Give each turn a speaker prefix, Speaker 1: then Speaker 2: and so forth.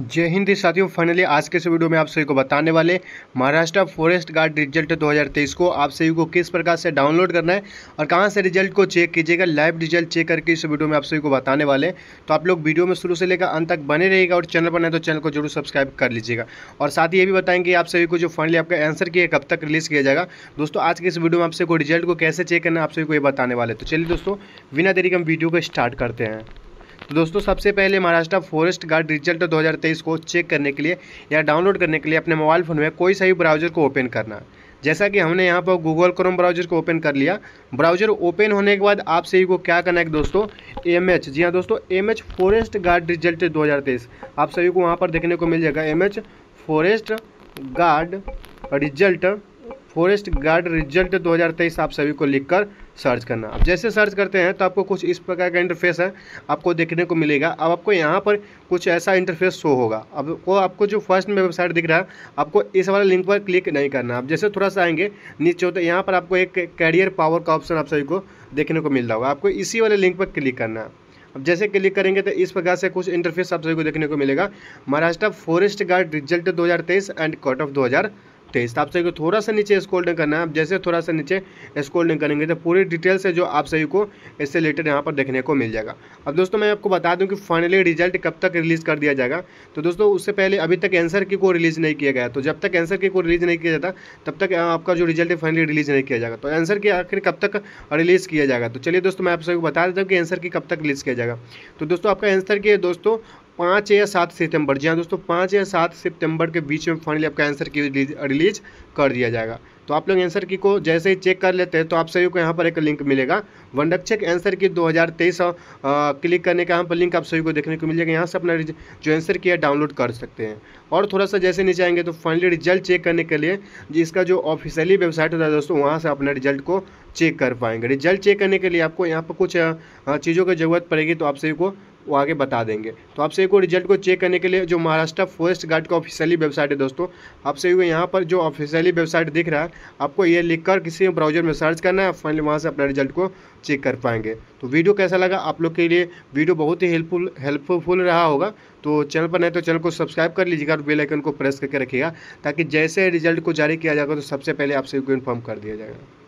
Speaker 1: जय हिंद साथियों फाइनली आज के इस वीडियो में आप सभी को बताने वाले महाराष्ट्र फॉरेस्ट गार्ड रिजल्ट 2023 को आप सभी को किस प्रकार से डाउनलोड करना है और कहां से रिजल्ट को चेक कीजिएगा लाइव रिजल्ट चेक करके इस वीडियो में आप सभी को बताने वाले तो आप लोग वीडियो में शुरू से लेकर अंत तक बने रहेगा और चैनल पर नहीं तो चैनल को जरूर सब्सक्राइब कर लीजिएगा और साथ ही ये भी बताएंगे आप सभी को जो फाइनली आपका आंसर किया कब तक रिलीज़ किया जाएगा दोस्तों आज के इस वीडियो में आप सभी को रिजल्ट को कैसे चेक करना है आप सभी को ये बताने वाले तो चलिए दोस्तों बिना देरी के हम वीडियो को स्टार्ट करते हैं तो दोस्तों सबसे पहले महाराष्ट्र फॉरेस्ट गार्ड रिजल्ट 2023 को चेक करने के लिए या डाउनलोड करने के लिए अपने मोबाइल फ़ोन में कोई सही ब्राउज़र को ओपन करना जैसा कि हमने यहाँ पर गूगल क्रोम ब्राउजर को ओपन कर लिया ब्राउजर ओपन होने के बाद आप सभी को क्या करना है दोस्तों एम एच जी हाँ दोस्तों M H forest guard result दो आप सभी को वहाँ पर देखने को मिल जाएगा M H forest guard result forest guard result 2023 आप सभी को लिखकर सर्च करना अब जैसे सर्च करते हैं तो आपको कुछ इस प्रकार का इंटरफेस है आपको देखने को मिलेगा अब आपको यहाँ पर कुछ ऐसा इंटरफेस शो होगा अब वो आपको जो फर्स्ट में वेबसाइट दिख रहा है आपको इस वाले लिंक पर क्लिक नहीं करना अब जैसे थोड़ा सा आएंगे नीचे होते यहाँ पर आपको एक कैरियर पावर का ऑप्शन आप सभी को देखने को मिल रहा होगा आपको इसी वाले लिंक पर क्लिक करना है अब जैसे क्लिक करेंगे तो इस प्रकार से कुछ इंटरफेस आप सभी को देखने को मिलेगा Maharashtra forest guard result 2023 and cut off तेईस तो आप सही को थोड़ा सा नीचे स्कोल्डिंग करना है आप जैसे थोड़ा सा नीचे स्कोल्डिंग करेंगे तो पूरी डिटेल से जो आप सही को इससे रिलेटेड यहाँ पर देखने को मिल जाएगा अब दोस्तों मैं आपको बता दूँ कि फाइनली रिजल्ट कब तक रिलीज़ कर दिया जाएगा तो दोस्तों उससे पहले अभी तक एंसर की को रिलीज़ नहीं किया गया तो जब तक एंसर की को रिलीज़ नहीं किया जाता तब तक आपका जो रिजल्ट है फाइनली रिलीज़ नहीं किया जाएगा तो आंसर की आखिर कब तक रिलीज़ किया जाएगा तो चलिए दोस्तों मैं आप सभी को बता देता हूँ कि आंसर की कब तक रिलीज़ किया जाएगा तो दोस्तों आपका आंसर की दोस्तों पाँच या सात सितंबर जी हाँ दोस्तों पाँच या सात सितंबर के बीच में फाइनली आपका आंसर की रिलीज कर दिया जाएगा तो आप लोग आंसर की को जैसे ही चेक कर लेते हैं तो आप सभी को यहाँ पर एक लिंक मिलेगा वनरक्षक आंसर की 2023 क्लिक करने का यहाँ पर लिंक आप सभी को देखने को मिल जाएगा यहाँ से अपना जो आंसर की है डाउनलोड कर सकते हैं और थोड़ा सा जैसे नीचे आएंगे तो फाइनली रिजल्ट चेक करने के लिए इसका जो ऑफिशियली वेबसाइट होता है दोस्तों वहाँ से अपना रिजल्ट को चेक कर पाएंगे रिजल्ट चेक करने के लिए आपको यहाँ पर कुछ चीज़ों की ज़रूरत पड़ेगी तो आप सभी को वो आगे बता देंगे तो आपसे एक और रिजल्ट को चेक करने के लिए जो महाराष्ट्र फॉरेस्ट गार्ड का ऑफिशियली वेबसाइट है दोस्तों आपसे यहाँ पर जो ऑफिशियली वेबसाइट दिख रहा है आपको ये लिखकर किसी ब्राउजर में सर्च करना है फाइनली वहाँ से अपना रिजल्ट को चेक कर पाएंगे तो वीडियो कैसा लगा आप लोग के लिए वीडियो बहुत ही हेल्पफुल हेल्पफुल रहा होगा तो चैनल पर नहीं तो चैनल को सब्सक्राइब कर लीजिएगा और बेल आइकन को प्रेस करके रखिएगा ताकि जैसे रिजल्ट को जारी किया जाएगा तो सबसे पहले आपसे इन्फॉर्म कर दिया जाएगा